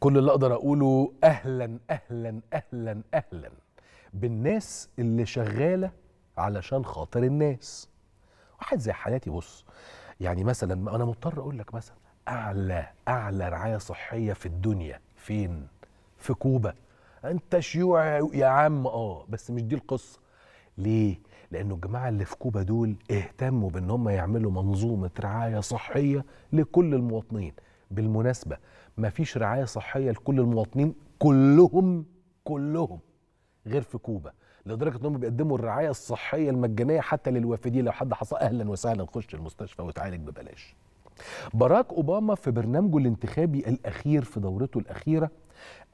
كل اللي اقدر اقوله اهلا اهلا اهلا اهلا بالناس اللي شغاله علشان خاطر الناس واحد زي حالاتي بص يعني مثلا انا مضطر اقول لك مثلا اعلى اعلى رعايه صحيه في الدنيا فين في كوبا انت شيوع يا عم اه بس مش دي القصه ليه لانه الجماعه اللي في كوبا دول اهتموا بان هم يعملوا منظومه رعايه صحيه لكل المواطنين بالمناسبه ما فيش رعايه صحيه لكل المواطنين كلهم كلهم غير في كوبا لدرجه انهم بيقدموا الرعايه الصحيه المجانيه حتى للوافدين لو حد حصل اهلا وسهلا خش المستشفى وتعالج ببلاش باراك اوباما في برنامجه الانتخابي الاخير في دورته الاخيره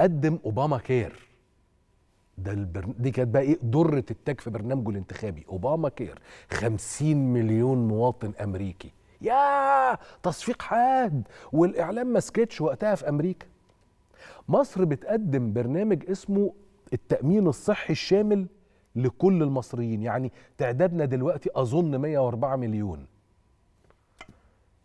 قدم اوباما كير ده البر... دي كانت بقى ايه دره التاج في برنامجه الانتخابي اوباما كير 50 مليون مواطن امريكي يا تصفيق حاد والاعلام ما سكتش وقتها في امريكا مصر بتقدم برنامج اسمه التامين الصحي الشامل لكل المصريين يعني تعدادنا دلوقتي اظن 104 مليون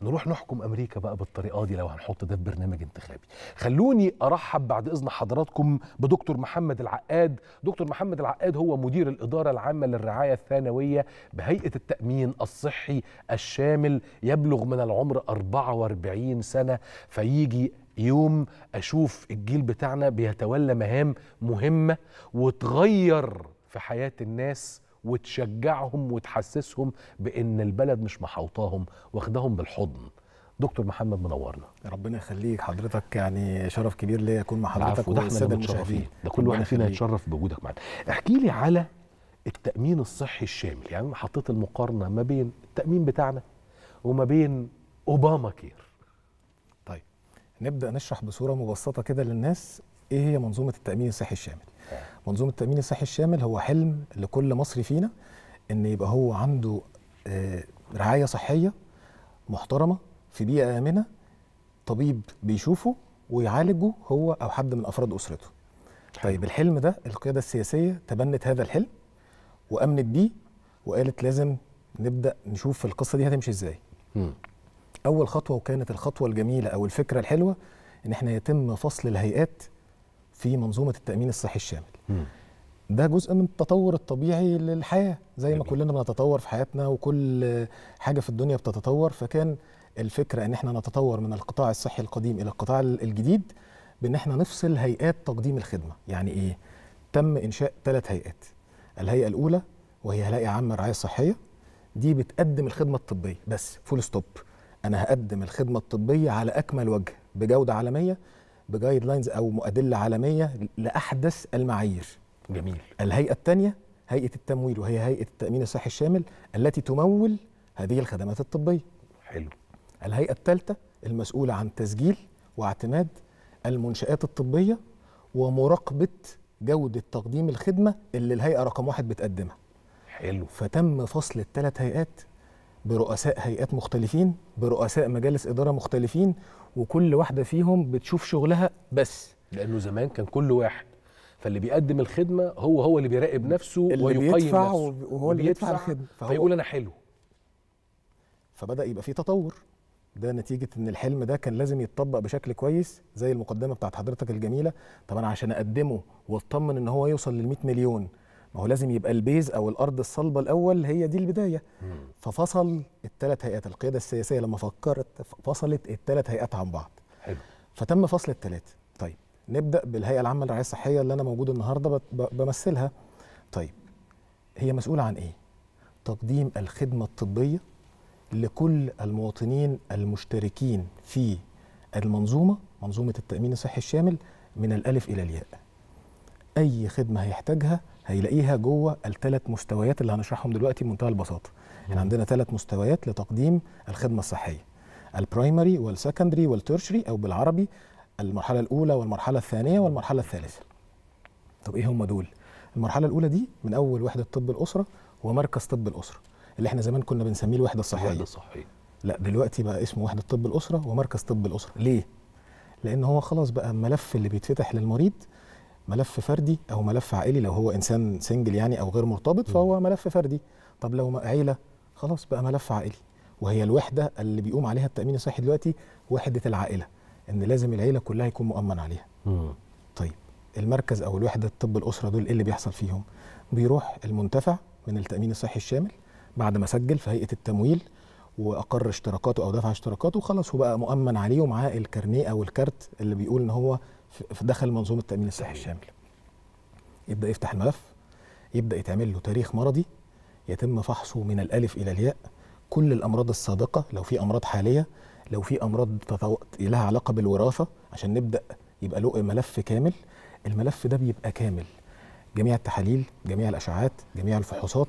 نروح نحكم امريكا بقى بالطريقه دي لو هنحط ده في برنامج انتخابي خلوني ارحب بعد اذن حضراتكم بدكتور محمد العقاد دكتور محمد العقاد هو مدير الاداره العامه للرعايه الثانويه بهيئه التامين الصحي الشامل يبلغ من العمر 44 سنه فيجي يوم اشوف الجيل بتاعنا بيتولى مهام مهمه وتغير في حياه الناس وتشجعهم وتحسسهم بان البلد مش محوطاهم واخداهم بالحضن دكتور محمد منورنا ربنا يخليك حضرتك يعني شرف كبير ليا اكون مع حضرتك وده احنا متشرفين ده كل واحد فينا يتشرف بوجودك معانا احكي لي على التامين الصحي الشامل يعني انا حطيت المقارنه ما بين التامين بتاعنا وما بين اوباما كير طيب نبدا نشرح بصوره مبسطه كده للناس ايه هي منظومه التامين الصحي الشامل منظومه التامين الصحي الشامل هو حلم لكل مصري فينا ان يبقى هو عنده آه، رعايه صحيه محترمه في بيئه امنه طبيب بيشوفه ويعالجه هو او حد من افراد اسرته طيب الحلم ده القياده السياسيه تبنت هذا الحلم وامنت بيه وقالت لازم نبدا نشوف القصه دي هتمشي ازاي اول خطوه وكانت الخطوه الجميله او الفكره الحلوه ان احنا يتم فصل الهيئات في منظومه التامين الصحي الشامل م. ده جزء من التطور الطبيعي للحياه زي ما كلنا بنتطور في حياتنا وكل حاجه في الدنيا بتتطور فكان الفكره ان احنا نتطور من القطاع الصحي القديم الى القطاع الجديد بان احنا نفصل هيئات تقديم الخدمه يعني ايه تم انشاء ثلاث هيئات الهيئه الاولى وهي هيئه عامه الرعايه الصحيه دي بتقدم الخدمه الطبيه بس فول ستوب انا هقدم الخدمه الطبيه على اكمل وجه بجوده عالميه بجايد لاينز او ادله عالميه لاحدث المعايير جميل الهيئه الثانيه هيئه التمويل وهي هيئه التامين الصحي الشامل التي تمول هذه الخدمات الطبيه حلو الهيئه الثالثه المسؤوله عن تسجيل واعتماد المنشات الطبيه ومراقبه جوده تقديم الخدمه اللي الهيئه رقم واحد بتقدمها حلو فتم فصل الثلاث هيئات برؤساء هيئات مختلفين برؤساء مجالس إدارة مختلفين وكل واحده فيهم بتشوف شغلها بس لانه زمان كان كل واحد فاللي بيقدم الخدمه هو هو اللي بيراقب نفسه اللي ويقيم بيدفع نفسه وهو اللي بيدفع الخدمه فهو فيقول انا حلو فبدا يبقى في تطور ده نتيجه ان الحلم ده كان لازم يتطبق بشكل كويس زي المقدمه بتاعت حضرتك الجميله طب انا عشان اقدمه واطمن ان هو يوصل لل 100 مليون ما هو لازم يبقى البيز او الارض الصلبه الاول هي دي البدايه مم. ففصل الثلاث هيئات القياده السياسيه لما فكرت فصلت الثلاث هيئات عن بعض حلو فتم فصل الثلاثه طيب نبدا بالهيئه العامه للرعايه الصحيه اللي انا موجود النهارده بمثلها طيب هي مسؤوله عن ايه تقديم الخدمه الطبيه لكل المواطنين المشتركين في المنظومه منظومه التامين الصحي الشامل من الالف الى الياء اي خدمه هيحتاجها هيلاقيها جوه الثلاث مستويات اللي هنشرحهم دلوقتي بمنتهى البساطه احنا عندنا ثلاث مستويات لتقديم الخدمه الصحيه البرايمري والسكندري والترشري او بالعربي المرحله الاولى والمرحله الثانيه والمرحله الثالثه طب ايه هم دول المرحله الاولى دي من اول وحده طب الاسره ومركز طب الاسره اللي احنا زمان كنا بنسميه الوحده الصحيه الوحده الصحيه لا دلوقتي بقى اسمه وحده طب الاسره ومركز طب الاسره ليه لان هو خلاص بقى الملف اللي بيتفتح للمريض ملف فردي او ملف عائلي لو هو انسان سنجل يعني او غير مرتبط فهو ملف فردي طب لو عيله خلاص بقى ملف عائلي وهي الوحده اللي بيقوم عليها التامين الصحي دلوقتي وحده العائله ان لازم العيله كلها يكون مؤمن عليها مم. طيب المركز او الوحده الطب الاسره دول ايه اللي بيحصل فيهم بيروح المنتفع من التامين الصحي الشامل بعد ما سجل في هيئه التمويل واقر اشتراكاته او دفع اشتراكاته خلاص هو بقى مؤمن عليه ومعاه الكارنيه او الكارت اللي بيقول ان هو دخل منظومه التامين الصحي الشامل يبدا يفتح الملف يبدا يتعمل له تاريخ مرضي يتم فحصه من الالف الى الياء كل الامراض السابقه لو في امراض حاليه لو في امراض لها علاقه بالوراثه عشان نبدا يبقى له ملف كامل الملف ده بيبقى كامل جميع التحاليل جميع الاشعاعات جميع الفحوصات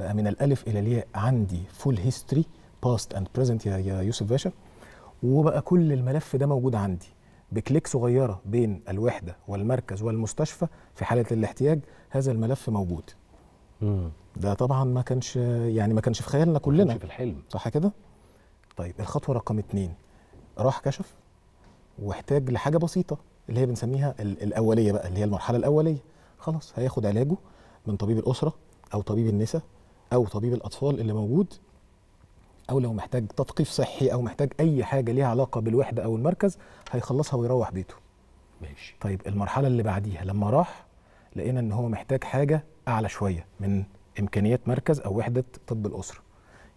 بقى من الالف الى الياء عندي فول هيستوري باست اند بريزنت يا يوسف باشا وبقى كل الملف ده موجود عندي بكليك صغيره بين الوحده والمركز والمستشفى في حاله الاحتياج هذا الملف موجود مم. ده طبعا ما كانش يعني ما كانش في خيالنا كلنا ما كانش في الحلم صح كده طيب الخطوه رقم اثنين راح كشف واحتاج لحاجه بسيطه اللي هي بنسميها الاوليه بقى اللي هي المرحله الاوليه خلاص هياخد علاجه من طبيب الاسره او طبيب النساء او طبيب الاطفال اللي موجود او لو محتاج تثقيف صحي او محتاج اي حاجه ليها علاقه بالوحده او المركز هيخلصها ويروح بيته ماشي طيب المرحله اللي بعديها لما راح لقينا ان هو محتاج حاجه اعلى شويه من امكانيات مركز او وحده طب الاسره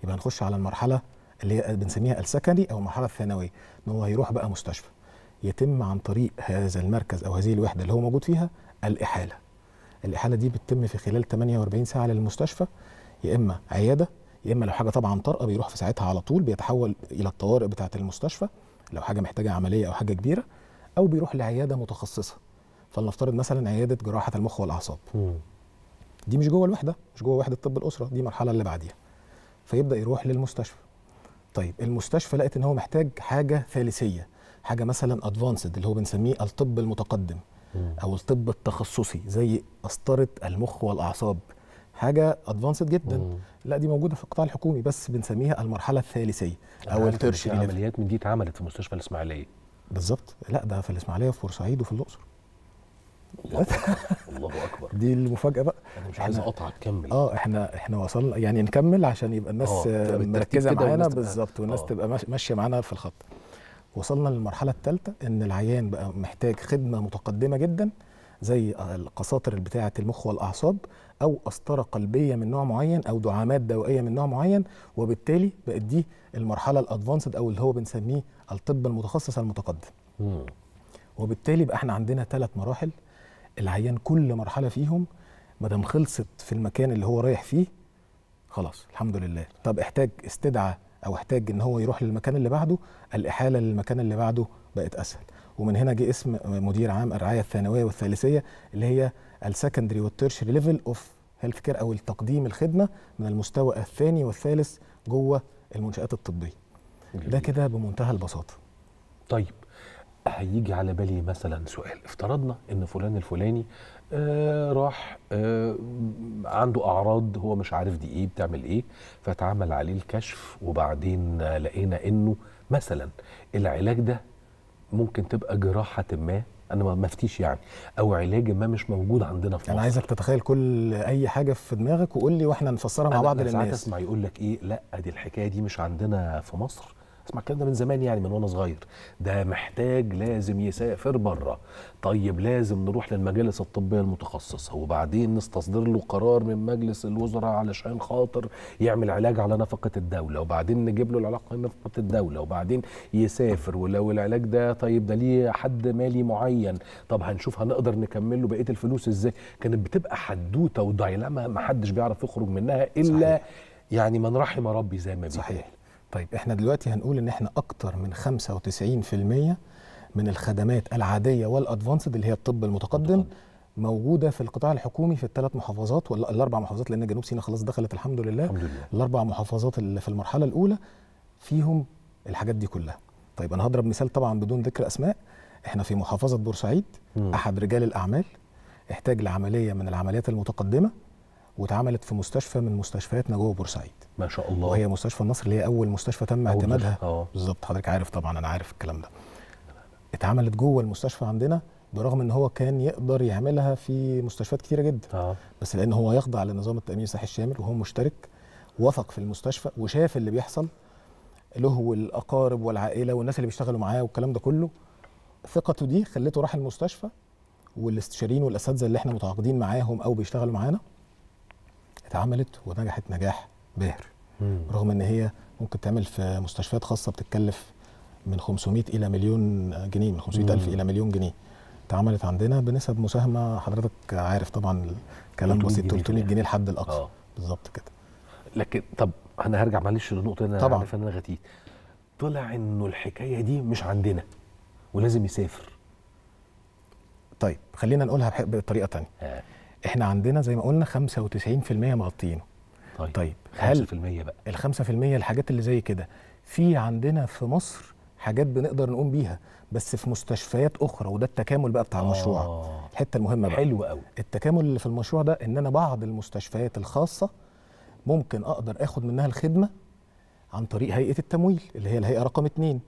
يبقى هنخش على المرحله اللي هي بنسميها السكني او المرحله الثانويه ان هو هيروح بقى مستشفى يتم عن طريق هذا المركز او هذه الوحده اللي هو موجود فيها الاحاله الاحاله دي بتتم في خلال 48 ساعه للمستشفى يا اما عياده يا اما لو حاجه طبعا طارئه بيروح في ساعتها على طول بيتحول الى الطوارئ بتاعه المستشفى لو حاجه محتاجه عمليه او حاجه كبيره او بيروح لعياده متخصصه فلنفترض مثلا عياده جراحه المخ والاعصاب دي مش جوه الوحده مش جوه وحده طب الاسره دي المرحله اللي بعديها فيبدا يروح للمستشفى طيب المستشفى لقت ان هو محتاج حاجه ثالثيه حاجه مثلا ادفانسد اللي هو بنسميه الطب المتقدم او الطب التخصصي زي قسطره المخ والاعصاب حاجه ادفانسد جدا مم. لا دي موجوده في القطاع الحكومي بس بنسميها المرحله الثالثيه او الترشري عمليات من دي اتعملت في مستشفى الاسماعيليه بالظبط لا ده في الاسماعيليه وفي بورسعيد وفي الاقصر الله, الله اكبر دي المفاجاه بقى انا مش عايز اقطعك كمل اه احنا احنا وصلنا يعني نكمل عشان يبقى الناس آه، مركزه معانا بالظبط والناس أوه. تبقى ماشيه معانا في الخط وصلنا للمرحله الثالثه ان العيان بقى محتاج خدمه متقدمه جدا زي القساطر بتاعه المخ والاعصاب او قسطره قلبيه من نوع معين او دعامات دوائيه من نوع معين وبالتالي بقت دي المرحله الادفانسد او اللي هو بنسميه الطب المتخصص المتقدم. وبالتالي بقى احنا عندنا ثلاث مراحل العيان كل مرحله فيهم ما دام خلصت في المكان اللي هو رايح فيه خلاص الحمد لله طب احتاج استدعى او احتاج ان هو يروح للمكان اللي بعده الاحاله للمكان اللي بعده بقت اسهل ومن هنا جه اسم مدير عام الرعايه الثانويه والثالثيه اللي هي السكندري والتيرشري ليفل اوف هيلث كير او التقديم الخدمه من المستوى الثاني والثالث جوه المنشات الطبيه ده كده بمنتهى البساطه طيب هيجي على بالي مثلا سؤال افترضنا ان فلان الفلاني آه راح آه عنده اعراض هو مش عارف دي ايه بتعمل ايه فتعمل عليه الكشف وبعدين لقينا انه مثلا العلاج ده ممكن تبقى جراحه ما انا ما افتيش يعني او علاج ما مش موجود عندنا في مصر انا عايزك تتخيل كل اي حاجه في دماغك وقول لي واحنا نفسرها مع بعض للناس انا اسمع يقول لك ايه لا دي الحكايه دي مش عندنا في مصر اسمع الكلام ده من زمان يعني من وانا صغير ده محتاج لازم يسافر بره طيب لازم نروح للمجالس الطبيه المتخصصه وبعدين نستصدر له قرار من مجلس الوزراء علشان خاطر يعمل علاج على نفقه الدوله وبعدين نجيب له العلاج على نفقه الدوله وبعدين يسافر ولو العلاج ده طيب ده ليه حد مالي معين طب هنشوف هنقدر نكمل له بقيه الفلوس ازاي كانت بتبقى حدوته ما حدش بيعرف يخرج منها الا صحيح. يعني من رحم ربي زي ما بيقول صحيح طيب احنا دلوقتي هنقول ان احنا اكتر من 95% من الخدمات العاديه والادفانسد اللي هي الطب المتقدم موجوده في القطاع الحكومي في الثلاث محافظات ولا الاربع محافظات لان جنوب سيناء خلاص دخلت الحمد لله, الحمد لله. الاربع محافظات اللي في المرحله الاولى فيهم الحاجات دي كلها طيب انا هضرب مثال طبعا بدون ذكر اسماء احنا في محافظه بورسعيد احد رجال الاعمال احتاج لعمليه من العمليات المتقدمه واتعملت في مستشفى من مستشفياتنا جوه بورسعيد ما شاء الله وهي مستشفى النصر اللي هي اول مستشفى تم اعتمادها آه. بالظبط حضرتك عارف طبعا انا عارف الكلام ده اتعملت جوه المستشفى عندنا برغم ان هو كان يقدر يعملها في مستشفيات كتيره جدا آه. بس لان هو يخضع لنظام التامين الصحي الشامل وهو مشترك وثق في المستشفى وشاف اللي بيحصل له والاقارب والعائله والناس اللي بيشتغلوا معاه والكلام ده كله ثقته دي خلته راح المستشفى والاستشاريين والاساتذه اللي احنا متعاقدين معاهم او بيشتغلوا معانا اتعملت ونجحت نجاح باهر رغم ان هي ممكن تعمل في مستشفيات خاصه بتتكلف من 500 الى مليون جنيه من 500000 الى مليون جنيه اتعملت عندنا بنسب مساهمه حضرتك عارف طبعا الكلام بسيط 300 يعني. جنيه لحد الاقصى آه. بالظبط كده لكن طب انا هرجع معلش للنقطه اللي انا طبعا. عارف انا غتيت طلع انه الحكايه دي مش عندنا ولازم يسافر طيب خلينا نقولها بطريقه ثانيه آه. احنا عندنا زي ما قلنا 95% مغطيينه طيب, طيب هل 5% بقى ال 5% الحاجات اللي زي كده في عندنا في مصر حاجات بنقدر نقوم بيها بس في مستشفيات اخرى وده التكامل بقى بتاع آه المشروع الحته المهمه بقى حلو قوي التكامل اللي في المشروع ده ان انا بعض المستشفيات الخاصه ممكن اقدر اخد منها الخدمه عن طريق هيئه التمويل اللي هي الهيئه رقم اتنين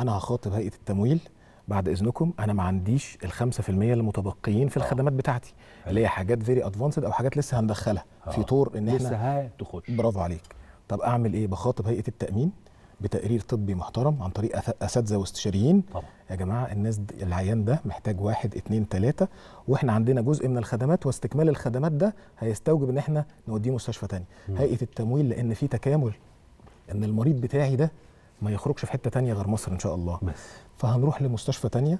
انا هخاطب هيئه التمويل بعد اذنكم انا ما عنديش ال 5% المتبقيين في الخدمات بتاعتي اللي هي حاجات فيري ادفانسد او حاجات لسه هندخلها آه. في طور ان احنا لسه هتخش برافو عليك طب اعمل ايه بخاطب هيئه التامين بتقرير طبي محترم عن طريق اساتذه واستشاريين طبعا. يا جماعه الناس العيان ده محتاج واحد اثنين ثلاثه واحنا عندنا جزء من الخدمات واستكمال الخدمات ده هيستوجب ان احنا نوديه مستشفى تاني م. هيئه التمويل لان في تكامل ان المريض بتاعي ده ما يخرجش في حته تانية غير مصر ان شاء الله بس. فهنروح لمستشفى تانية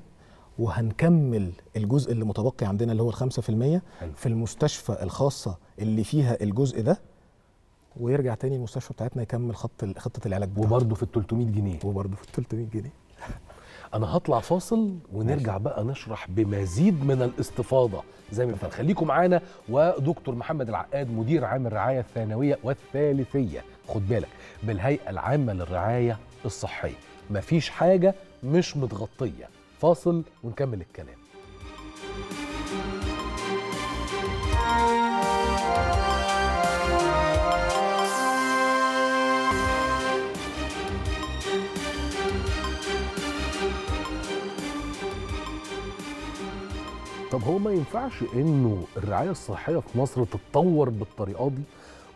وهنكمل الجزء اللي متبقي عندنا اللي هو ال 5% حلو. في المستشفى الخاصه اللي فيها الجزء ده ويرجع تاني المستشفى بتاعتنا يكمل خط خطه العلاج بتاعته وبرضه في ال 300 جنيه وبرضه في ال 300 جنيه انا هطلع فاصل ونرجع بقى نشرح بمزيد من الاستفاضه زي ما قلت خليكم معانا ودكتور محمد العقاد مدير عام الرعايه الثانويه والثالثيه خد بالك بالهيئه العامه للرعايه الصحيه مفيش حاجه مش متغطيه فاصل ونكمل الكلام طب هو ما ينفعش انه الرعايه الصحيه في مصر تتطور بالطريقه دي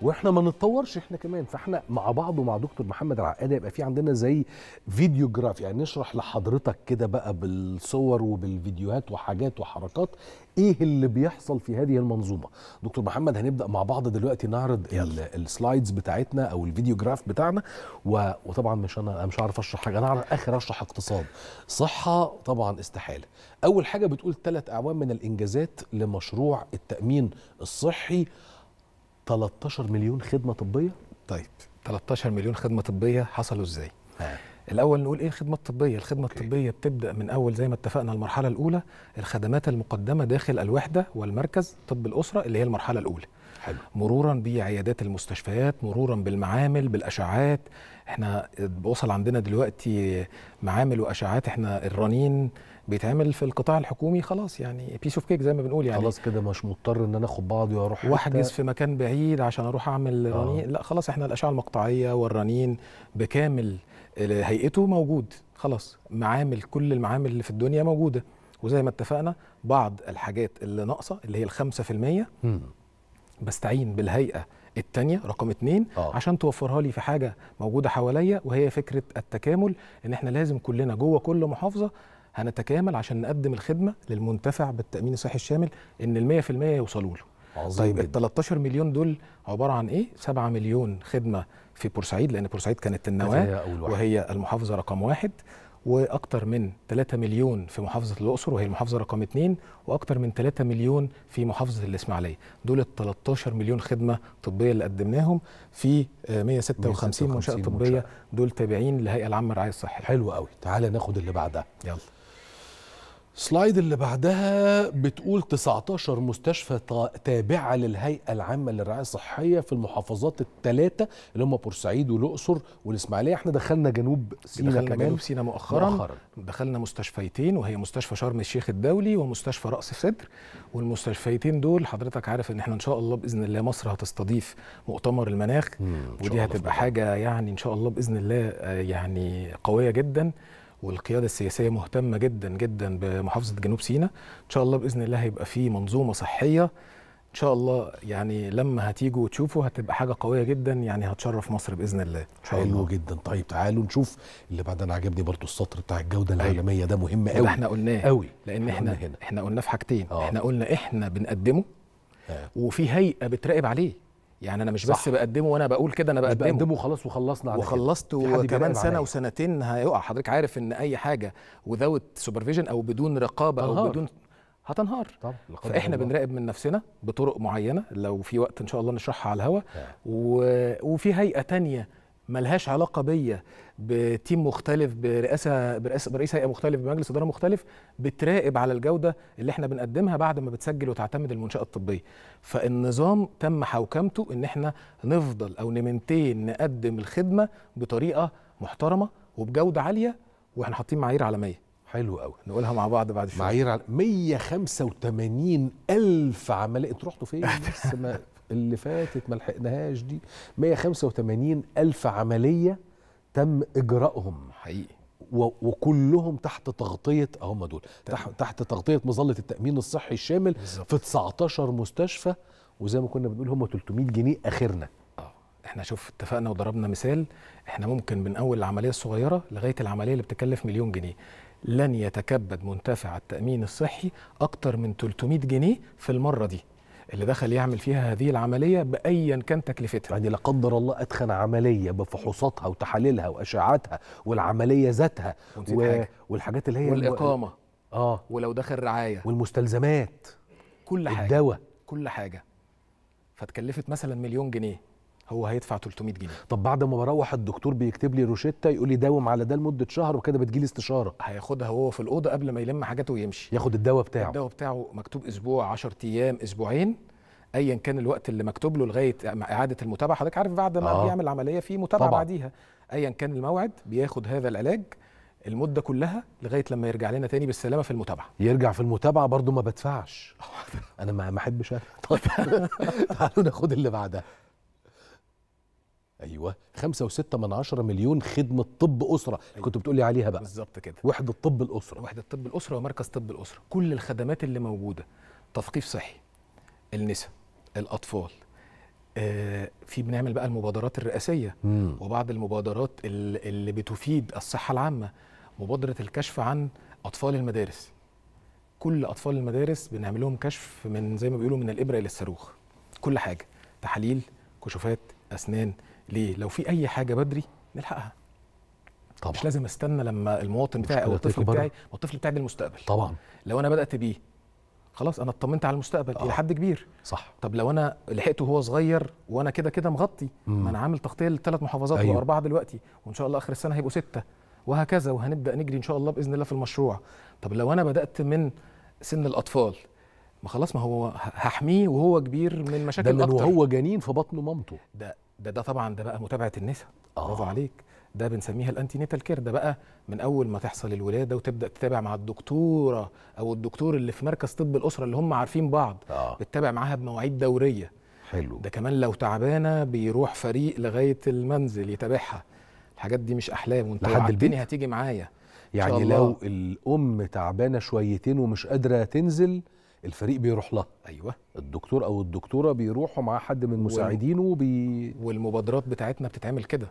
واحنا ما نتطورش احنا كمان فاحنا مع بعض ومع دكتور محمد العقاد يبقى في عندنا زي فيديو جراف يعني نشرح لحضرتك كده بقى بالصور وبالفيديوهات وحاجات وحركات ايه اللي بيحصل في هذه المنظومه دكتور محمد هنبدا مع بعض دلوقتي نعرض السلايدز بتاعتنا او الفيديو جراف بتاعنا و... وطبعا مش انا مش هعرف اشرح حاجه انا هعرف اخر اشرح اقتصاد صحه طبعا استحاله اول حاجه بتقول ثلاث اعوام من الانجازات لمشروع التامين الصحي 13 مليون خدمه طبيه طيب 13 مليون خدمه طبيه حصلوا ازاي آه. الاول نقول ايه الخدمه الطبيه الخدمه الطبيه بتبدا من اول زي ما اتفقنا المرحله الاولى الخدمات المقدمه داخل الوحده والمركز طب الاسره اللي هي المرحله الاولى حلو. مرورا بعيادات المستشفيات مرورا بالمعامل بالاشعاعات احنا بوصل عندنا دلوقتي معامل واشعاعات احنا الرنين بيتعمل في القطاع الحكومي خلاص يعني بيس اوف كيك زي ما بنقول يعني خلاص كده مش مضطر ان انا اخد بعضي واروح واحجز في مكان بعيد عشان اروح اعمل آه. رنين لا خلاص احنا الاشعه المقطعيه والرنين بكامل هيئته موجود خلاص معامل كل المعامل اللي في الدنيا موجوده وزي ما اتفقنا بعض الحاجات اللي ناقصه اللي هي ال 5% المية بستعين بالهيئه التانية رقم اتنين آه. عشان توفرها لي في حاجة موجودة حواليا وهي فكرة التكامل ان احنا لازم كلنا جوه كل محافظة هنتكامل عشان نقدم الخدمه للمنتفع بالتامين الصحي الشامل ان ال 100% يوصلوا له عظيم طيب ال 13 مليون دول عباره عن ايه 7 مليون خدمه في بورسعيد لان بورسعيد كانت النواه وهي المحافظه رقم واحد واكثر من 3 مليون في محافظه الاقصر وهي المحافظه رقم 2 واكثر من 3 مليون في محافظه الاسماعيليه دول ال 13 مليون خدمه طبيه اللي قدمناهم في 156 آه، منشاه طبيه دول تابعين للهيئه العامه للرعايه الصحيه حلو قوي تعالى ناخد اللي بعدها يلا سلايد اللي بعدها بتقول 19 مستشفى تابعة للهيئة العامة للرعاية الصحية في المحافظات الثلاثة اللي هم بورسعيد والأقصر والإسماعيلية احنا دخلنا جنوب سينا دخلنا كمان جنوب سينا مؤخرا, مؤخرا دخلنا مستشفيتين وهي مستشفى شرم الشيخ الدولي ومستشفى رأس صدر والمستشفيتين دول حضرتك عارف ان احنا ان شاء الله بإذن الله مصر هتستضيف مؤتمر المناخ ودي هتبقى حاجة يعني ان شاء الله بإذن الله آه، يعني قوية جدا والقياده السياسيه مهتمه جدا جدا بمحافظه جنوب سيناء ان شاء الله باذن الله هيبقى في منظومه صحيه ان شاء الله يعني لما هتيجوا وتشوفوا هتبقى حاجه قويه جدا يعني هتشرف مصر باذن الله حلو الله. جدا طيب تعالوا نشوف اللي بعد انا عجبني برضو السطر بتاع الجوده طيب. العالميه ده مهم قوي احنا قلناه قوي لان احنا احنا, هنا. احنا قلنا في حاجتين آه. احنا قلنا احنا بنقدمه آه. وفي هيئه بتراقب عليه يعني انا مش صح. بس بقدمه وانا بقول كده انا بقدمه بقدمه وخلاص وخلصنا على وخلصت وكمان سنه وسنتين هيقع حضرتك عارف ان اي حاجه وذوت سوبرفيجن او بدون رقابه تنهار. او بدون هتنهار طبعا فاحنا الله. بنراقب من نفسنا بطرق معينه لو في وقت ان شاء الله نشرحها على الهواء نعم. و... وفي هيئه ثانيه ملهاش علاقه بيا بتيم مختلف برئاسه برئاسه برئيس هيئه مختلف بمجلس اداره مختلف بتراقب على الجوده اللي احنا بنقدمها بعد ما بتسجل وتعتمد المنشاه الطبيه فالنظام تم حوكمته ان احنا نفضل او نمنتين نقدم الخدمه بطريقه محترمه وبجوده عاليه واحنا حاطين معايير عالميه حلو قوي نقولها مع بعض بعد شويه معايير 185 الف عمليه انتوا رحتوا فين بس ما اللي فاتت ما لحقناهاش دي 185 ألف عملية تم إجراؤهم حقيقي وكلهم تحت تغطية هم دول تحت, تحت تغطية مظلة التأمين الصحي الشامل بالزبط. في 19 مستشفى وزي ما كنا بنقول هم 300 جنيه آخرنا آه. احنا شوف اتفقنا وضربنا مثال احنا ممكن من اول العمليه الصغيره لغايه العمليه اللي بتكلف مليون جنيه لن يتكبد منتفع التامين الصحي اكتر من 300 جنيه في المره دي اللي دخل يعمل فيها هذه العمليه بايا كان تكلفتها يعني لا قدر الله ادخل عمليه بفحوصاتها وتحاليلها واشعاعاتها والعمليه ذاتها و... والحاجات اللي هي والاقامه اه ولو دخل رعايه والمستلزمات كل حاجه الدواء كل حاجه فتكلفت مثلا مليون جنيه هو هيدفع 300 جنيه طب بعد ما بروح الدكتور بيكتب لي روشته يقول لي داوم على ده لمده شهر وكده بتجيلي استشاره هياخدها وهو في الاوضه قبل ما يلم حاجاته ويمشي ياخد الدواء بتاعه الدواء بتاعه مكتوب اسبوع 10 ايام اسبوعين ايا كان الوقت اللي مكتوب له لغايه اعاده المتابعه حضرتك عارف بعد ما آه. بيعمل العمليه في متابعه طبعا. بعديها ايا كان الموعد بياخد هذا العلاج المده كلها لغايه لما يرجع لنا تاني بالسلامه في المتابعه يرجع في المتابعه برضه ما بدفعش انا ما احبش طيب تعالوا ناخد اللي بعدها ايوه 5.6 من 10 مليون خدمه طب اسره أيوة. كنت بتقولي عليها بقى بالظبط كده وحده طب الاسره وحده طب الاسره ومركز طب الاسره كل الخدمات اللي موجوده تثقيف صحي النساء الاطفال آه في بنعمل بقى المبادرات الرئاسيه مم. وبعض المبادرات اللي بتفيد الصحه العامه مبادره الكشف عن اطفال المدارس كل اطفال المدارس بنعمل لهم كشف من زي ما بيقولوا من الابره الى الصاروخ كل حاجه تحاليل كشوفات اسنان ليه؟ لو في أي حاجة بدري نلحقها طبعا مش لازم استنى لما المواطن بتاعي او الطفل بتاعي ما الطفل بتاعي ده المستقبل طبعا لو انا بدات بيه خلاص انا اطمنت على المستقبل الى آه. حد كبير صح طب لو انا لحقته وهو صغير وانا كده كده مغطي ما انا عامل تغطيه لثلاث محافظات أيوه. واربعه دلوقتي وان شاء الله اخر السنه هيبقوا سته وهكذا وهنبدا نجري ان شاء الله باذن الله في المشروع طب لو انا بدات من سن الاطفال ما خلاص ما هو هحميه وهو كبير من مشاكل ده اكتر وهو جنين في بطن مامته ده ده ده طبعا ده بقى متابعه النساء آه. برافو عليك ده بنسميها الانتي نيتال كير ده بقى من اول ما تحصل الولاده وتبدا تتابع مع الدكتوره او الدكتور اللي في مركز طب الاسره اللي هم عارفين بعض آه. بتتابع معاها بمواعيد دوريه حلو ده كمان لو تعبانه بيروح فريق لغايه المنزل يتابعها الحاجات دي مش احلام وانت لحد الدنيا هتيجي معايا يعني لو الام تعبانه شويتين ومش قادره تنزل الفريق بيروح لها ايوه الدكتور او الدكتوره بيروحوا مع حد من مساعدينه وبي... والمبادرات بتاعتنا بتتعمل كده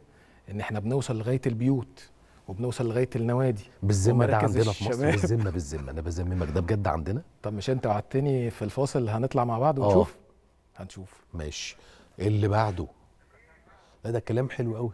ان احنا بنوصل لغايه البيوت وبنوصل لغايه النوادي بالذمه ده عندنا في مصر بالذمه بالذمه انا بذممك ده بجد عندنا طب مش انت وعدتني في الفاصل هنطلع مع بعض ونشوف أوه. هنشوف ماشي اللي بعده لا ده كلام حلو قوي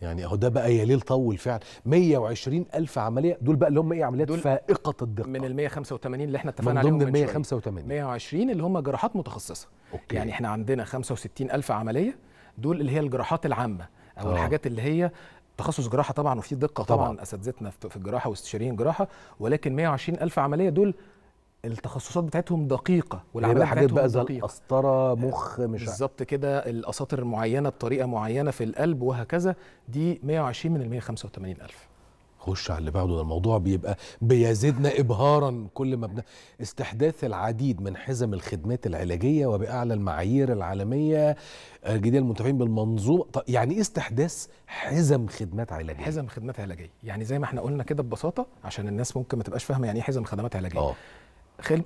يعني اهو ده بقى يا ليل طول فعلا 120 الف عمليه دول بقى اللي هم ايه عمليات فائقه الدقه من ال 185 اللي احنا اتفقنا عليهم من ضمن ال 185 120 اللي هم جراحات متخصصه أوكي. يعني احنا عندنا 65 الف عمليه دول اللي هي الجراحات العامه او أوه. الحاجات اللي هي تخصص جراحه طبعا وفي دقه طبعا, طبعا اساتذتنا في الجراحه واستشاريين جراحه ولكن 120 الف عمليه دول التخصصات بتاعتهم دقيقه والعمليه حاجات بقى زي القسطره مخ آه، مش بالظبط كده الاساطر معينه بطريقه معينه في القلب وهكذا دي 120 من ال 185 الف خش على اللي بعده ده الموضوع بيبقى بيزيدنا ابهارا كل ما بنا استحداث العديد من حزم الخدمات العلاجيه وباعلى المعايير العالميه الجديده آه، المنتفعين بالمنظومه طب يعني ايه استحداث حزم خدمات علاجيه حزم خدمات علاجيه يعني زي ما احنا قلنا كده ببساطه عشان الناس ممكن ما تبقاش فاهمه يعني ايه حزم خدمات علاجيه أوه.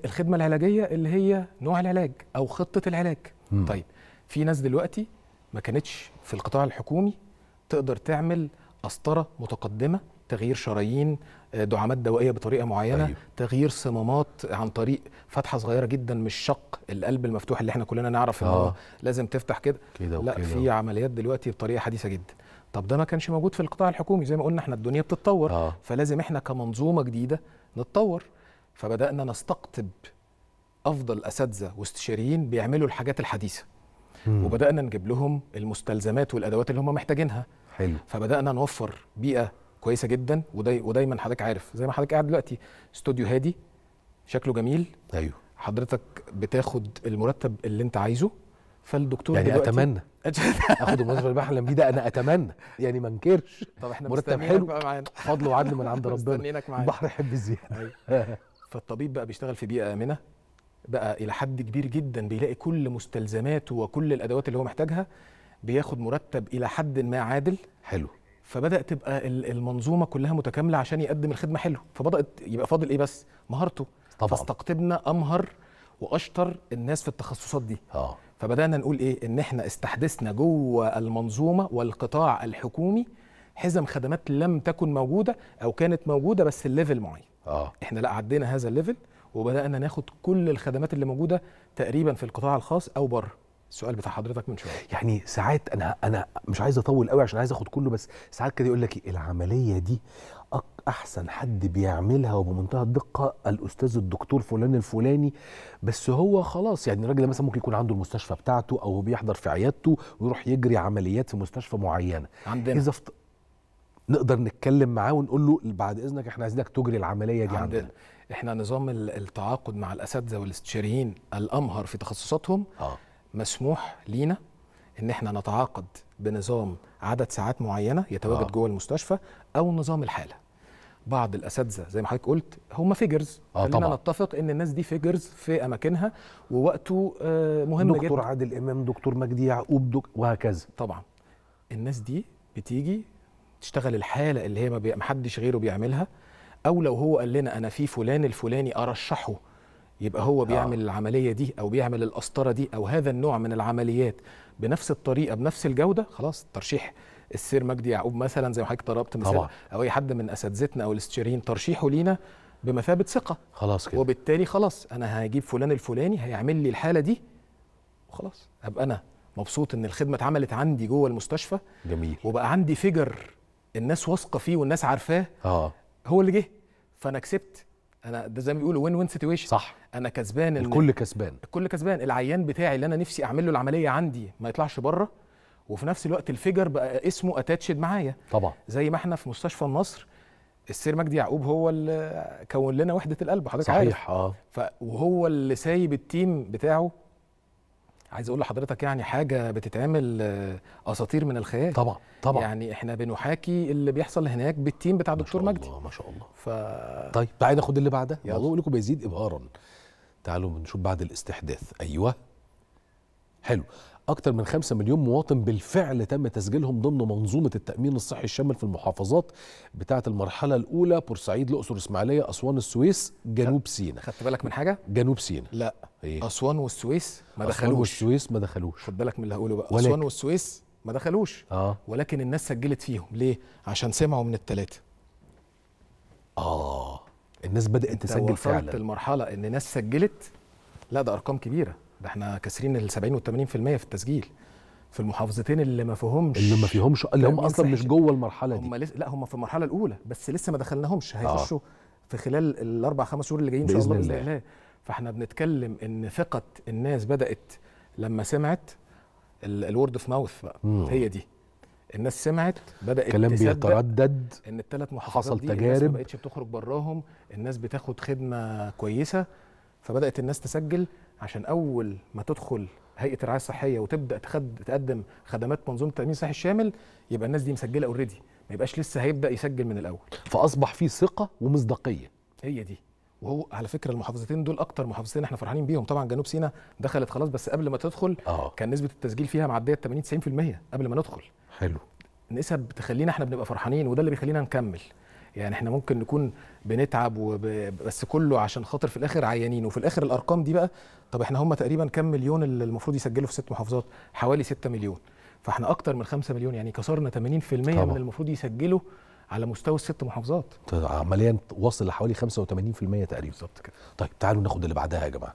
الخدمه العلاجيه اللي هي نوع العلاج او خطه العلاج م. طيب في ناس دلوقتي ما كانتش في القطاع الحكومي تقدر تعمل قسطره متقدمه تغيير شرايين آه، دعامات دوائيه بطريقه معينه أيوه. تغيير صمامات عن طريق فتحه صغيره جدا مش شق القلب المفتوح اللي احنا كلنا نعرف آه. انه لازم تفتح كده كده لا في عمليات دلوقتي بطريقه حديثه جدا طب ده ما كانش موجود في القطاع الحكومي زي ما قلنا احنا الدنيا بتتطور آه. فلازم احنا كمنظومه جديده نتطور فبدانا نستقطب افضل اساتذه واستشاريين بيعملوا الحاجات الحديثه مم. وبدانا نجيب لهم المستلزمات والادوات اللي هم محتاجينها حلو فبدانا نوفر بيئه كويسه جدا وداي ودايما حضرتك عارف زي ما حضرتك قاعد دلوقتي استوديو هادي شكله جميل ايوه حضرتك بتاخد المرتب اللي انت عايزه فالدكتور يعني اتمنى اخد المرتب اللي بحلم بيه ده انا اتمنى يعني ما انكرش طب احنا مرتب حلو فضل وعدل من عند ربنا مستنيينك معانا البحر يحب الزياده أيوه. فالطبيب بقى بيشتغل في بيئه امنه بقى الى حد كبير جدا بيلاقي كل مستلزماته وكل الادوات اللي هو محتاجها بياخد مرتب الى حد ما عادل حلو فبدا تبقى المنظومه كلها متكامله عشان يقدم الخدمه حلو فبدات يبقى فاضل ايه بس مهارته طبعا فاستقطبنا امهر واشطر الناس في التخصصات دي اه فبدانا نقول ايه ان احنا استحدثنا جوه المنظومه والقطاع الحكومي حزم خدمات لم تكن موجوده او كانت موجوده بس الليفل معين اه احنا لا عدينا هذا الليفل وبدانا ناخد كل الخدمات اللي موجوده تقريبا في القطاع الخاص او بره السؤال بتاع حضرتك من شويه يعني ساعات انا انا مش عايز اطول قوي عشان عايز اخد كله بس ساعات كده يقول لك العمليه دي احسن حد بيعملها وبمنتهى الدقه الاستاذ الدكتور فلان الفلاني بس هو خلاص يعني الراجل ده مثلا ممكن يكون عنده المستشفى بتاعته او بيحضر في عيادته ويروح يجري عمليات في مستشفى معينه عندنا اذا نقدر نتكلم معاه ونقول له بعد اذنك احنا عايزينك تجري العمليه دي عندنا احنا نظام التعاقد مع الاساتذه والاستشاريين الامهر في تخصصاتهم آه. مسموح لينا ان احنا نتعاقد بنظام عدد ساعات معينه يتواجد آه. جوه المستشفى او نظام الحاله بعض الاساتذه زي ما حضرتك قلت هم فيجرز آه خلينا نتفق ان الناس دي فيجرز في اماكنها ووقته آه مهم دكتور جدا دكتور عادل امام دكتور مجدي يعقوب دك... وهكذا طبعا الناس دي بتيجي تشتغل الحاله اللي هي ما حدش غيره بيعملها او لو هو قال لنا انا في فلان الفلاني ارشحه يبقى هو آه. بيعمل آه. العمليه دي او بيعمل القسطره دي او هذا النوع من العمليات بنفس الطريقه بنفس الجوده خلاص ترشيح السير مجدي يعقوب مثلا زي ما حضرتك طلبت مثال او اي حد من اساتذتنا او الاستشاريين ترشيحه لينا بمثابه ثقه خلاص كده وبالتالي خلاص انا هجيب فلان الفلاني هيعمل لي الحاله دي وخلاص ابقى انا مبسوط ان الخدمه اتعملت عندي جوه المستشفى جميل وبقى عندي فيجر الناس واثقه فيه والناس عارفاه اه هو اللي جه فانا كسبت انا ده زي ما بيقولوا وين وين سيتويشن صح انا كسبان الكل كسبان الكل كسبان العيان بتاعي اللي انا نفسي اعمل له العمليه عندي ما يطلعش بره وفي نفس الوقت الفيجر بقى اسمه اتاتشد معايا طبعا زي ما احنا في مستشفى النصر السير مجدي يعقوب هو اللي كون لنا وحده القلب حضرتك عارف صحيح اه وهو اللي سايب التيم بتاعه عايز اقول لحضرتك يعني حاجه بتتعمل آه، اساطير من الخيال طبعا طبعا يعني احنا بنحاكي اللي بيحصل هناك بالتيم بتاع دكتور مجدي ما شاء الله ف... طيب تعالى ناخد اللي بعده الموضوع لكم بيزيد ابهارا تعالوا نشوف بعد الاستحداث ايوه حلو أكثر من 5 مليون مواطن بالفعل تم تسجيلهم ضمن منظومة التأمين الصحي الشامل في المحافظات بتاعة المرحلة الأولى بورسعيد الأقصر إسماعيلية أسوان السويس جنوب سيناء خدت بالك من حاجة؟ جنوب سيناء لا إيه؟ أسوان والسويس ما دخلوش أسوان والسويس ما دخلوش خد بالك من اللي هقوله بقى ولكن. أسوان والسويس ما دخلوش آه. ولكن الناس سجلت فيهم ليه؟ عشان سمعوا من التلاتة آه الناس بدأت تسجل فعلا المرحلة إن ناس سجلت لا ده أرقام كبيرة ده احنا كاسرين ال 70 وال 80% في التسجيل في المحافظتين اللي ما فيهمش اللي ما فيهمش اللي هم اصلا مش جوه المرحله دي هم لسه لا هم في المرحله الاولى بس لسه ما دخلناهمش هيخشوا آه. في خلال الاربع خمس شهور اللي جايين ان شاء الله باذن الله, الله. فاحنا بنتكلم ان ثقه الناس بدات لما سمعت الورد اوف ماوث بقى مم. هي دي الناس سمعت بدات كلام بيتردد ان الثلاث محافظات حصل دي تجارب الناس ما بقتش بتخرج براهم الناس بتاخد خدمه كويسه فبدات الناس تسجل عشان اول ما تدخل هيئه الرعايه الصحيه وتبدا تخد تقدم خدمات منظومه التامين الصحي الشامل يبقى الناس دي مسجله اوريدي ما يبقاش لسه هيبدا يسجل من الاول فاصبح في ثقه ومصداقيه هي دي وهو على فكره المحافظتين دول اكتر محافظتين احنا فرحانين بيهم طبعا جنوب سيناء دخلت خلاص بس قبل ما تدخل آه. كان نسبه التسجيل فيها معديه 80 90% قبل ما ندخل حلو نسب تخلينا احنا بنبقى فرحانين وده اللي بيخلينا نكمل يعني احنا ممكن نكون بنتعب وب... بس كله عشان خاطر في الاخر عيانين وفي الاخر الارقام دي بقى طب احنا هم تقريبا كم مليون اللي المفروض يسجلوا في ست محافظات حوالي 6 مليون فاحنا اكتر من 5 مليون يعني كسرنا 80% طبعا. من المفروض يسجلوا على مستوى الست محافظات طيب، عمليا وصل لحوالي 85% تقريبا بالظبط كده طيب تعالوا ناخد اللي بعدها يا جماعه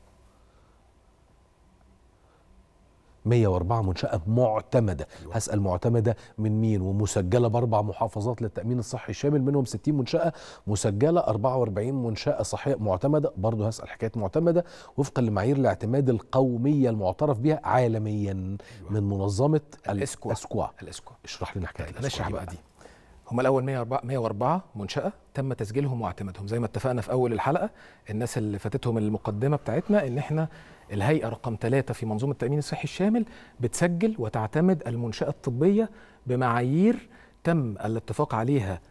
104 منشأة معتمدة أيوة. هسأل معتمدة من مين ومسجلة بأربع محافظات للتأمين الصحي الشامل منهم 60 منشأة مسجلة 44 منشأة صحية معتمدة برضه هسأل حكاية معتمدة وفقا لمعايير الاعتماد القومية المعترف بها عالميا أيوة. من منظمة الاسكوا الاسكوا اشرح لنا حكاية طيب، الاسكوا بقى دي هم الاول 104 104 منشاه تم تسجيلهم واعتمادهم زي ما اتفقنا في اول الحلقه الناس اللي فاتتهم المقدمه بتاعتنا ان احنا الهيئه رقم 3 في منظومه التامين الصحي الشامل بتسجل وتعتمد المنشاه الطبيه بمعايير تم الاتفاق عليها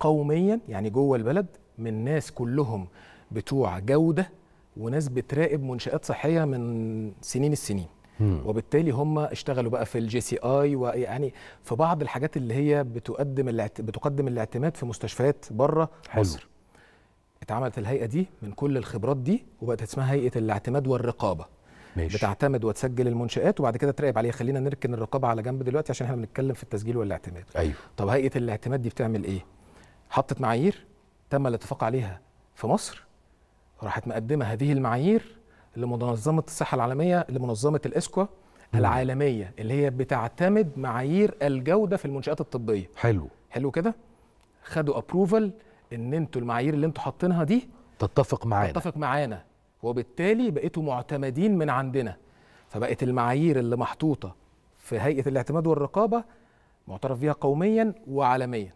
قوميا يعني جوه البلد من ناس كلهم بتوع جوده وناس بتراقب منشات صحيه من سنين السنين وبالتالي هم اشتغلوا بقى في الجي سي اي ويعني في بعض الحاجات اللي هي بتقدم الاعت... بتقدم الاعتماد في مستشفيات بره مصر اتعملت الهيئه دي من كل الخبرات دي وبقت اسمها هيئه الاعتماد والرقابه ماشي. بتعتمد وتسجل المنشات وبعد كده تراقب عليها خلينا نركن الرقابه على جنب دلوقتي عشان احنا بنتكلم في التسجيل والاعتماد ايوه طب هيئه الاعتماد دي بتعمل ايه حطت معايير تم الاتفاق عليها في مصر راحت مقدمه هذه المعايير لمنظمه الصحه العالميه لمنظمه الاسكوا العالميه اللي هي بتعتمد معايير الجوده في المنشات الطبيه حلو حلو كده خدوا ابروفل ان انتوا المعايير اللي انتوا حاطينها دي تتفق معانا تتفق معانا وبالتالي بقيتوا معتمدين من عندنا فبقت المعايير اللي محطوطه في هيئه الاعتماد والرقابه معترف بيها قوميا وعالميا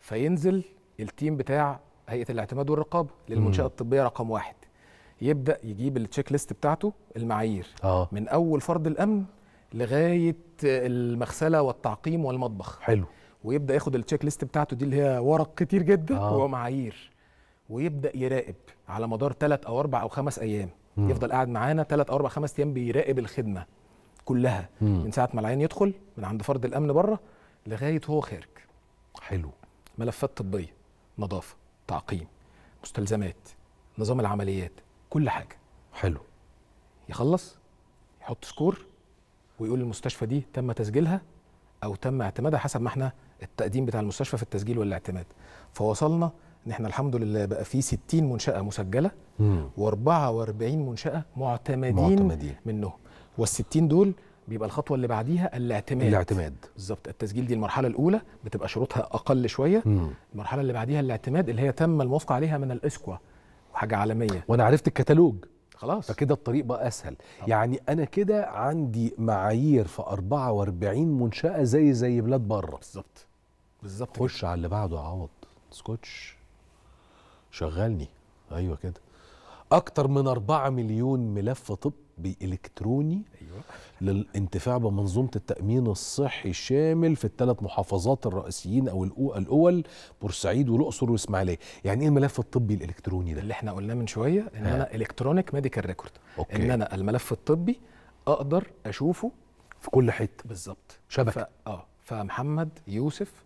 فينزل التيم بتاع هيئه الاعتماد والرقابه للمنشاه الطبيه رقم واحد يبدا يجيب التشيك ليست بتاعته المعايير آه. من اول فرد الامن لغايه المغسله والتعقيم والمطبخ حلو ويبدا ياخد التشيك ليست بتاعته دي اللي هي ورق كتير جدا آه. ومعايير ويبدا يراقب على مدار ثلاث او اربع او خمس ايام م. يفضل قاعد معانا ثلاث او اربع خمس ايام بيراقب الخدمه كلها م. من ساعه ما العيان يدخل من عند فرد الامن بره لغايه هو خارج حلو ملفات طبيه نظافه تعقيم مستلزمات نظام العمليات كل حاجه حلو يخلص يحط سكور ويقول المستشفى دي تم تسجيلها او تم اعتمادها حسب ما احنا التقديم بتاع المستشفى في التسجيل والاعتماد فوصلنا ان احنا الحمد لله بقى في 60 منشاه مسجله و44 منشاه معتمدين, معتمدين. منهم وال60 دول بيبقى الخطوه اللي بعديها الاعتماد الاعتماد بالظبط التسجيل دي المرحله الاولى بتبقى شروطها اقل شويه مم. المرحله اللي بعديها الاعتماد اللي هي تم الموافقه عليها من الاسكوا حاجه عالميه وانا عرفت الكتالوج خلاص فكده الطريق بقى اسهل طبعا. يعني انا كده عندي معايير في 44 منشاه زي زي بلاد بره بالظبط بالظبط خش على اللي بعده عوض سكوتش شغلني ايوه كده اكتر من 4 مليون ملف طبي الكتروني أيوة. للانتفاع بمنظومه التامين الصحي الشامل في الثلاث محافظات الرئيسيين او الاول بورسعيد والاقصر واسماعيليه يعني ايه الملف الطبي الالكتروني ده اللي احنا قلناه من شويه ان ها. انا الكترونيك ميديكال ريكورد ان انا الملف الطبي اقدر اشوفه في كل حته بالظبط شبكه ف... اه فمحمد يوسف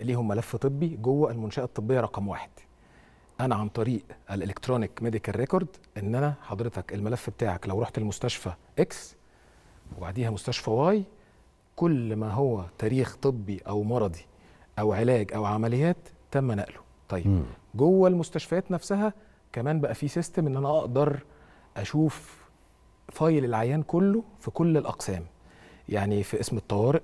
ليهم ملف طبي جوه المنشاه الطبيه رقم واحد انا عن طريق الالكترونيك ميديكال ريكورد ان انا حضرتك الملف بتاعك لو رحت المستشفى اكس وبعديها مستشفى واي كل ما هو تاريخ طبي او مرضي او علاج او عمليات تم نقله طيب مم. جوه المستشفيات نفسها كمان بقى في سيستم ان انا اقدر اشوف فايل العيان كله في كل الاقسام يعني في اسم الطوارئ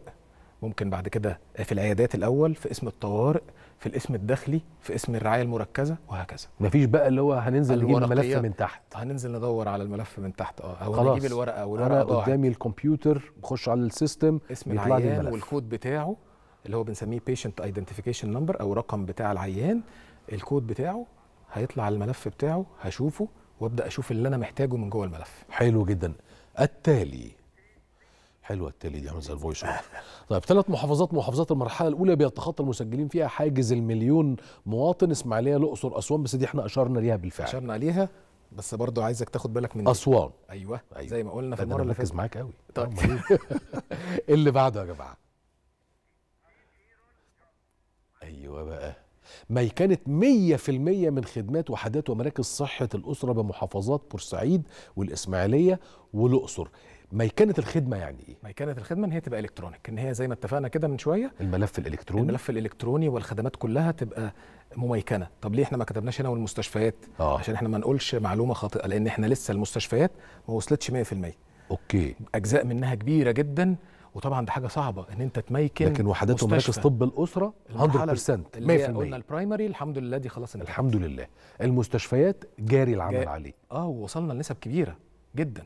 ممكن بعد كده في العيادات الاول في اسم الطوارئ في الاسم الداخلي في اسم الرعايه المركزه وهكذا مفيش بقى اللي هو هننزل نجيب الملف من تحت هننزل ندور على الملف من تحت اه او خلاص. نجيب الورقه والورقه انا قدامي الكمبيوتر بخش على السيستم اسم العيان والكود بتاعه اللي هو بنسميه بيشنت ايدنتيفيكيشن نمبر او رقم بتاع العيان الكود بتاعه هيطلع على الملف بتاعه هشوفه وابدا اشوف اللي انا محتاجه من جوه الملف حلو جدا التالي حلوه التالي دي عامل زي الفويس طيب ثلاث محافظات محافظات المرحله الاولى بيتخطى المسجلين فيها حاجز المليون مواطن اسماعيليه الاقصر اسوان بس دي احنا اشرنا ليها بالفعل اشرنا عليها بس برضو عايزك تاخد بالك من اسوان أيوة. ايوه زي ما قلنا في طيب، المره اللي فاتت معاك قوي طيب إيه؟ اللي بعده يا جماعه ايوه بقى ما كانت 100% من خدمات وحدات ومراكز صحة الأسرة بمحافظات بورسعيد والإسماعيلية والأقصر ميكنه الخدمه يعني ايه ميكنه الخدمه ان هي تبقى الكترونيك ان هي زي ما اتفقنا كده من شويه الملف الالكتروني الملف الالكتروني والخدمات كلها تبقى مميكنه طب ليه احنا ما كتبناش هنا والمستشفيات آه. عشان احنا ما نقولش معلومه خاطئه لان احنا لسه المستشفيات ما وصلتش 100% اوكي اجزاء منها كبيره جدا وطبعا ده حاجه صعبه ان انت تميكن لكن وحداتهم مراكز طب الاسره 100% اللي هي قلنا البرايمري الحمد لله دي خلاص الحمد لله المستشفيات جاري العمل جاري. عليه اه ووصلنا لنسب كبيره جدا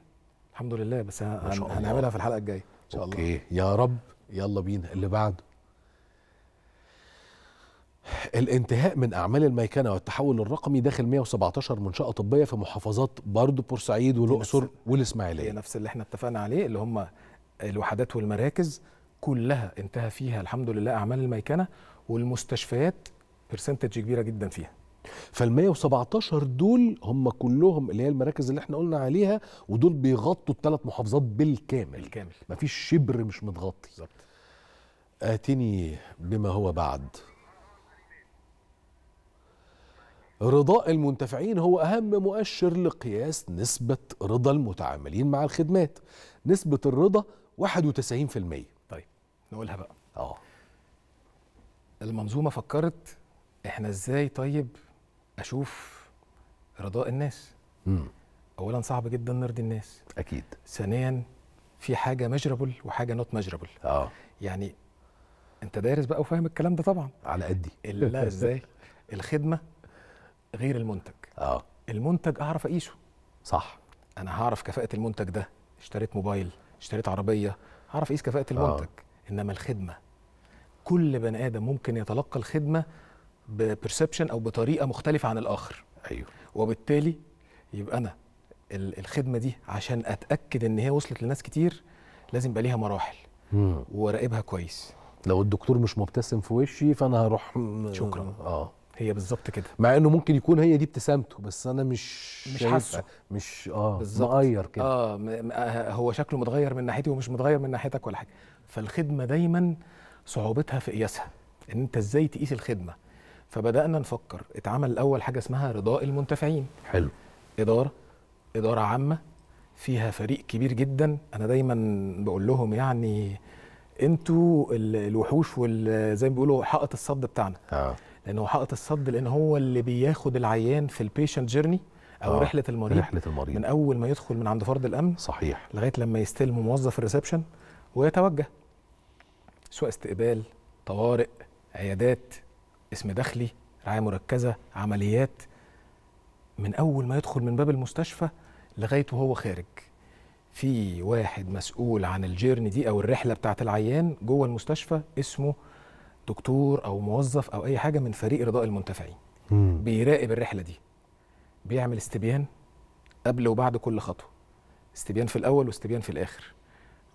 الحمد لله بس هنعملها في الحلقه الجايه ان شاء أوكي. الله اوكي يا رب يلا بينا اللي بعده الانتهاء من اعمال الميكنه والتحول الرقمي داخل 117 منشاه طبيه في محافظات برضه بورسعيد والاقصر والاسماعيليه نفس اللي احنا اتفقنا عليه اللي هم الوحدات والمراكز كلها انتهى فيها الحمد لله اعمال الميكنه والمستشفيات برسنتج كبيره جدا فيها فال 117 دول هم كلهم اللي هي المراكز اللي احنا قلنا عليها ودول بيغطوا الثلاث محافظات بالكامل بالكامل مفيش شبر مش متغطي بالظبط آتني بما هو بعد رضاء المنتفعين هو أهم مؤشر لقياس نسبة رضا المتعاملين مع الخدمات نسبة الرضا 91% طيب نقولها بقى اه المنظومة فكرت احنا ازاي طيب اشوف رضاء الناس مم. اولا صعب جدا نرضي الناس اكيد ثانيا في حاجه مجربل وحاجه نوت مجربل اه يعني انت دارس بقى وفاهم الكلام ده طبعا على قدي لا ازاي الخدمه غير المنتج اه المنتج اعرف اقيسه صح انا هعرف كفاءه المنتج ده اشتريت موبايل اشتريت عربيه هعرف اقيس كفاءه المنتج آه. انما الخدمه كل بني ادم ممكن يتلقى الخدمه ببرسبشن او بطريقه مختلفه عن الاخر ايوه وبالتالي يبقى انا الخدمه دي عشان اتاكد ان هي وصلت لناس كتير لازم يبقى ليها مراحل وراقبها كويس لو الدكتور مش مبتسم في وشي فانا هروح شكرا اه هي بالظبط كده مع انه ممكن يكون هي دي ابتسامته بس انا مش مش حاسه مش اه مغير كده آه،, اه هو شكله متغير من ناحيتي ومش متغير من ناحيتك ولا حاجه فالخدمه دايما صعوبتها في قياسها ان انت ازاي تقيس الخدمه فبدانا نفكر اتعمل الاول حاجه اسمها رضاء المنتفعين حلو اداره اداره عامه فيها فريق كبير جدا انا دايما بقول لهم يعني انتوا الوحوش وزي ما بيقولوا حائط الصد بتاعنا آه. لان هو حائط الصد لان هو اللي بياخد العيان في البيشنت جيرني او آه. رحله المريض رحله المريض من اول ما يدخل من عند فرد الامن صحيح لغايه لما يستلم موظف الريسبشن ويتوجه سواء استقبال طوارئ عيادات اسم داخلي رعايه مركزه عمليات من اول ما يدخل من باب المستشفى لغايه وهو خارج في واحد مسؤول عن الجيرني دي او الرحله بتاعه العيان جوه المستشفى اسمه دكتور او موظف او اي حاجه من فريق رضاء المنتفعين مم. بيراقب الرحله دي بيعمل استبيان قبل وبعد كل خطوه استبيان في الاول واستبيان في الاخر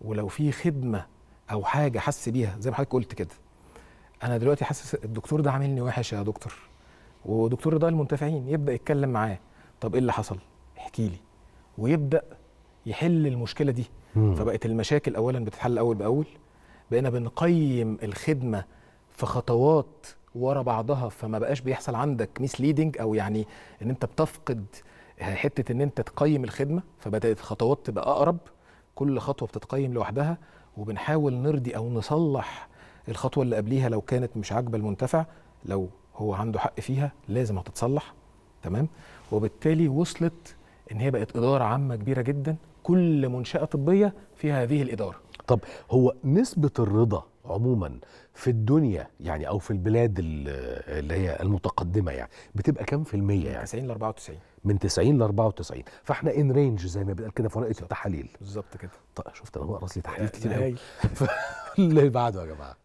ولو في خدمه او حاجه حس بيها زي ما حضرتك قلت كده انا دلوقتي حاسس الدكتور ده عاملني وحش يا دكتور ودكتور رضا المنتفعين يبدا يتكلم معاه طب ايه اللي حصل احكي لي ويبدا يحل المشكله دي مم. فبقت المشاكل اولا بتتحل اول باول بقينا بنقيم الخدمه في خطوات ورا بعضها فما بقاش بيحصل عندك ليدنج او يعني ان انت بتفقد حته ان انت تقيم الخدمه فبدات الخطوات تبقى اقرب كل خطوه بتتقيم لوحدها وبنحاول نرضي او نصلح الخطوه اللي قبليها لو كانت مش عاجبه المنتفع لو هو عنده حق فيها لازم هتتصلح تمام وبالتالي وصلت ان هي بقت اداره عامه كبيره جدا كل منشاه طبيه فيها هذه الاداره طب هو نسبه الرضا عموما في الدنيا يعني او في البلاد اللي هي المتقدمه يعني بتبقى كام في المية يعني؟ من 90 ل 94 من 90 ل 94 فاحنا ان رينج زي ما بنقول كده في ورقه التحاليل بالظبط كده طيب شفت انا بقرا لي تحاليل يعني كتير قوي اللي بعده يا جماعه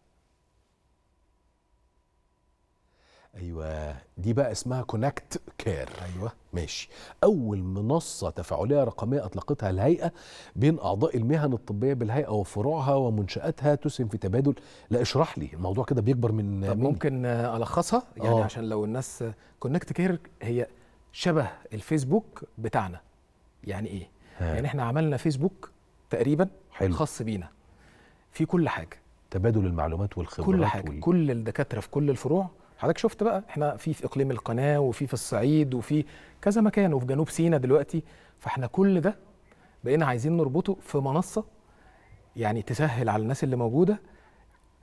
ايوه دي بقى اسمها كونكت كير ايوه ماشي اول منصه تفاعليه رقميه اطلقتها الهيئه بين اعضاء المهن الطبيه بالهيئه وفروعها ومنشاتها تسهم في تبادل لا اشرح لي الموضوع كده بيكبر من طب ممكن الخصها يعني أوه. عشان لو الناس كونكت كير هي شبه الفيسبوك بتاعنا يعني ايه ها. يعني احنا عملنا فيسبوك تقريبا حلو. خاص بينا في كل حاجه تبادل المعلومات والخبرات كل حاجه وال... كل الدكاتره في كل الفروع حضرتك شفت بقى احنا في في اقليم القناه وفي في الصعيد وفي كذا مكان وفي جنوب سيناء دلوقتي فاحنا كل ده بقينا عايزين نربطه في منصه يعني تسهل على الناس اللي موجوده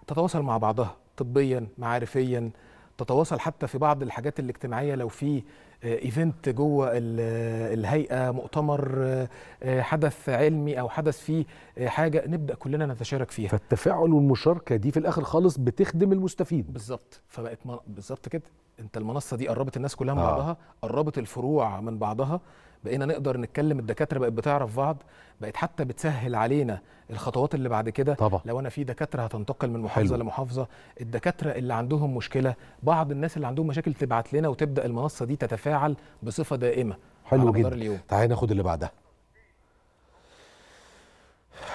تتواصل مع بعضها طبيا معرفيا تتواصل حتى في بعض الحاجات الاجتماعيه لو في آه، ايفنت جوه الهيئه مؤتمر آه، آه، حدث علمي او حدث فيه حاجه نبدا كلنا نتشارك فيها فالتفاعل والمشاركه دي في الاخر خالص بتخدم المستفيد بالظبط فبقت بالظبط كده انت المنصه دي قربت الناس كلها من آه. بعضها قربت الفروع من بعضها بقينا نقدر نتكلم الدكاتره بقت بتعرف بعض بقت حتى بتسهل علينا الخطوات اللي بعد كده طبعا. لو انا في دكاتره هتنتقل من محافظه حلو. لمحافظه الدكاتره اللي عندهم مشكله بعض الناس اللي عندهم مشاكل تبعت لنا وتبدا المنصه دي تتفاعل بصفه دائمه حلو على مدار اليوم تعالى ناخد اللي بعدها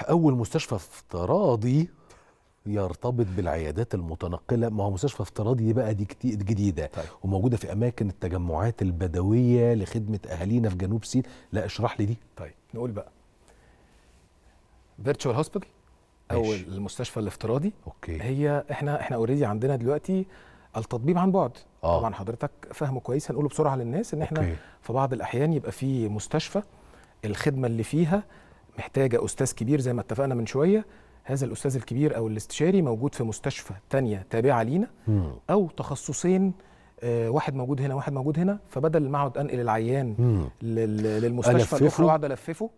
اول مستشفى افتراضي يرتبط بالعيادات المتنقله ما هو مستشفى افتراضي دي بقى دي كتير جديده طيب. وموجوده في اماكن التجمعات البدويه لخدمه اهالينا في جنوب سيت لا اشرح لي دي طيب نقول بقى فيرتشوال هوسبيتال او المستشفى الافتراضي أوكي. هي احنا احنا اوريدي عندنا دلوقتي التطبيب عن بعد آه. طبعا حضرتك فاهمه كويس هنقوله بسرعه للناس ان احنا أوكي. في بعض الاحيان يبقى في مستشفى الخدمه اللي فيها محتاجه استاذ كبير زي ما اتفقنا من شويه هذا الاستاذ الكبير او الاستشاري موجود في مستشفى تانية تابعه لينا او تخصصين آه، واحد موجود هنا واحد موجود هنا فبدل ما اقعد انقل العيان للمستشفى الاخرى واقعد الففه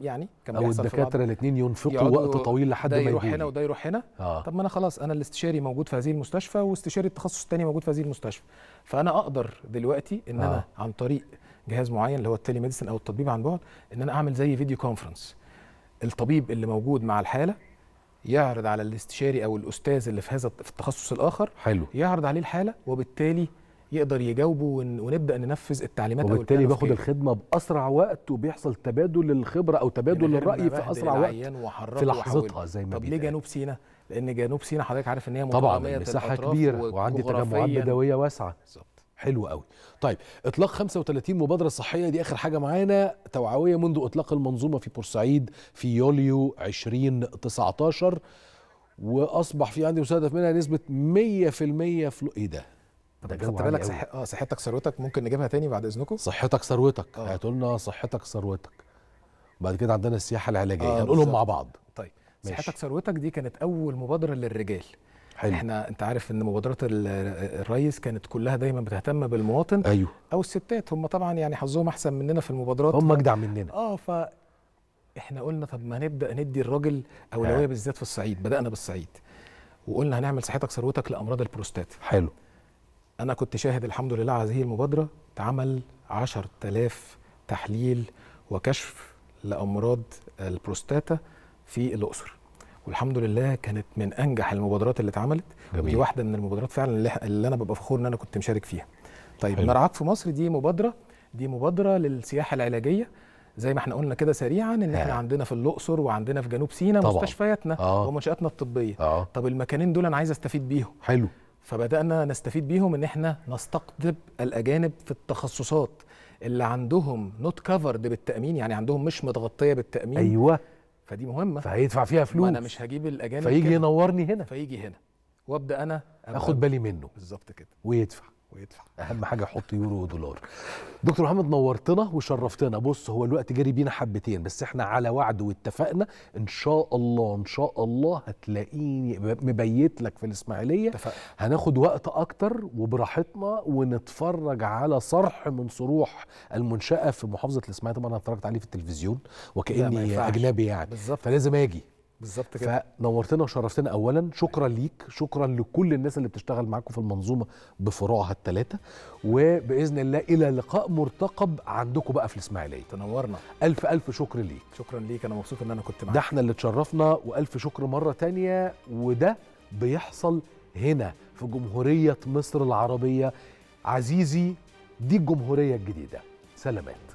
يعني كان او الدكاتره الاثنين ينفقوا وقت طويل لحد ما يروح هنا وده يروح هنا آه. طب ما انا خلاص انا الاستشاري موجود في هذه المستشفى واستشاري التخصص الثاني موجود في هذه المستشفى فانا اقدر دلوقتي ان آه. انا عن طريق جهاز معين اللي هو التلي ميديسن او التطبيب عن بعد ان انا اعمل زي فيديو كونفرنس الطبيب اللي موجود مع الحاله يعرض على الاستشاري او الاستاذ اللي في هذا في التخصص الاخر حلو يعرض عليه الحاله وبالتالي يقدر يجاوبه ون... ونبدا ننفذ التعليمات وبالتالي باخد الخدمه باسرع وقت وبيحصل تبادل للخبره او تبادل للراي في اسرع وقت في لحظتها زي ما طب ليه جنوب سيناء؟ لان جنوب سيناء حضرتك عارف ان هي طبعا مساحه كبيره وعندي تجمعات بدويه واسعه بالظبط حلو قوي طيب اطلاق 35 مبادره صحيه دي اخر حاجه معانا توعويه منذ اطلاق المنظومه في بورسعيد في يوليو 2019 واصبح في عندي مستهدف منها نسبه 100% فلو ايه ده ده خدت بالك صح... اه صحتك ثروتك ممكن نجيبها تاني بعد اذنكم صحتك ثروتك هتقول آه. لنا صحتك ثروتك بعد كده عندنا السياحه العلاجيه آه هنقولهم مع بعض طيب ماشي. صحتك ثروتك دي كانت اول مبادره للرجال حلو. احنا انت عارف ان مبادرات الريس كانت كلها دايما بتهتم بالمواطن ايوه او الستات هم طبعا يعني حظهم احسن مننا في المبادرات هم اجدع مننا اه ف احنا قلنا طب ما نبدا ندي الراجل اولويه بالذات في الصعيد بدانا بالصعيد وقلنا هنعمل صحتك ثروتك لامراض البروستات حلو انا كنت شاهد الحمد لله على هذه المبادره اتعمل 10000 تحليل وكشف لامراض البروستاتا في الاقصر والحمد لله كانت من انجح المبادرات اللي اتعملت ودي واحده من المبادرات فعلا اللي انا ببقى فخور ان انا كنت مشارك فيها طيب مرعاك في مصر دي مبادره دي مبادره للسياحه العلاجيه زي ما احنا قلنا كده سريعا ان احنا عندنا في الاقصر وعندنا في جنوب سيناء مستشفياتنا آه. ومنشاتنا الطبيه آه. طب المكانين دول انا عايز استفيد بيهم حلو فبدانا نستفيد بيهم ان احنا نستقطب الاجانب في التخصصات اللي عندهم نوت كفرد بالتامين يعني عندهم مش متغطيه بالتامين ايوه فدي مهمه فهيدفع فيها فلوس ما انا مش هجيب الاجانب فيجي ينورني هنا فيجي هنا وابدا انا اخد بالي منه بالظبط كده ويدفع ويدفع اهم حاجه يحط يورو ودولار دكتور محمد نورتنا وشرفتنا بص هو الوقت جري بينا حبتين بس احنا على وعد واتفقنا ان شاء الله ان شاء الله هتلاقيني مبيت لك في الاسماعيليه اتفقنا. هناخد وقت اكتر وبراحتنا ونتفرج على صرح من صروح المنشاه في محافظه الاسماعيليه طبعا انا اتفرجت عليه في التلفزيون وكاني اجنبي يعني بالزبط. فلازم اجي بالظبط كده فنورتنا وشرفتنا اولا شكرا ليك شكرا لكل الناس اللي بتشتغل معاكم في المنظومه بفروعها الثلاثه وباذن الله الى لقاء مرتقب عندكم بقى في الاسماعيليه تنورنا الف الف شكر ليك شكرا ليك انا مبسوط ان انا كنت معاك ده احنا اللي اتشرفنا والف شكر مره تانية وده بيحصل هنا في جمهوريه مصر العربيه عزيزي دي الجمهوريه الجديده سلامات